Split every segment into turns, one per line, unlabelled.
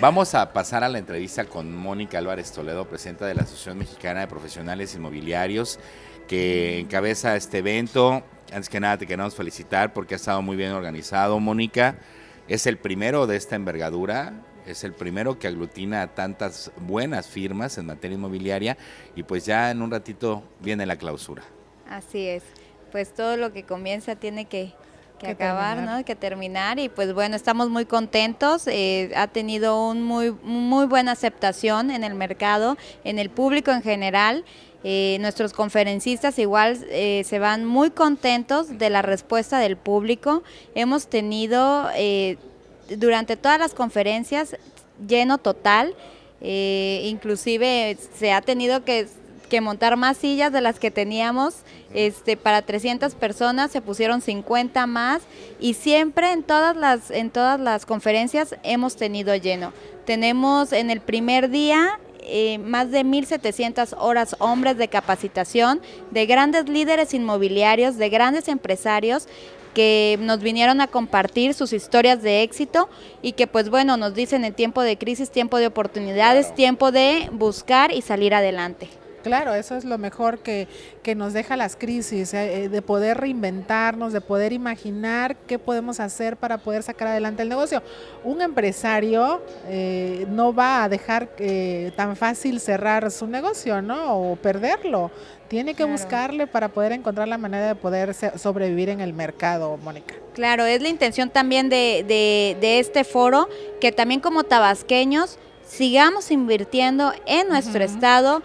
Vamos a pasar a la entrevista con Mónica Álvarez Toledo, presidenta de la Asociación Mexicana de Profesionales Inmobiliarios, que encabeza este evento. Antes que nada te queremos felicitar porque ha estado muy bien organizado, Mónica. Es el primero de esta envergadura, es el primero que aglutina tantas buenas firmas en materia inmobiliaria y pues ya en un ratito viene la clausura.
Así es, pues todo lo que comienza tiene que que, acabar, ¿no? que terminar y pues bueno, estamos muy contentos, eh, ha tenido un muy, muy buena aceptación en el mercado, en el público en general. Eh, nuestros conferencistas igual eh, se van muy contentos de la respuesta del público. Hemos tenido durante todas las conferencias lleno total, inclusive se ha tenido que que montar más sillas de las que teníamos este, para 300 personas, se pusieron 50 más y siempre en todas las, en todas las conferencias hemos tenido lleno. Tenemos en el primer día eh, más de 1.700 horas hombres de capacitación de grandes líderes inmobiliarios, de grandes empresarios que nos vinieron a compartir sus historias de éxito y que pues bueno, nos dicen en tiempo de crisis, tiempo de oportunidades, tiempo de buscar y salir adelante. Claro,
eso es lo mejor que, nos deja las crisis, eh, eh, de poder reinventarnos, de poder imaginar qué podemos hacer para poder sacar adelante el negocio. Un empresario eh, no va a dejar tan fácil cerrar su negocio, ¿no? O perderlo. Tiene que buscarle para poder encontrar la manera de poder sobrevivir en el mercado,
Mónica. Claro, es la intención también de, este foro, que también como tabasqueños sigamos invirtiendo en nuestro estado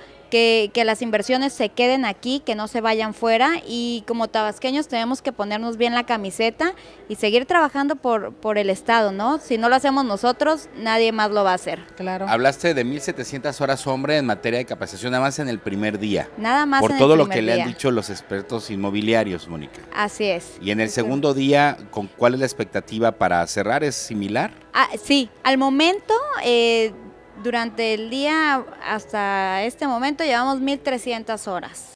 que, las inversiones se queden aquí, que no se vayan fuera y como tabasqueños tenemos que ponernos bien la camiseta y seguir trabajando por, por el Estado, ¿no? Si no lo hacemos nosotros, nadie más lo va a hacer. Claro.
Hablaste de 1.700 horas hombre en materia de capacitación, nada más en el primer día.
Nada más. Por todo lo que le han dicho
los expertos inmobiliarios, Mónica.
Así es.
Y en el segundo día, ¿con cuál es la expectativa para cerrar? ¿Es similar?
Ah, sí, al momento... Eh, durante el día hasta este momento llevamos 1.300 horas.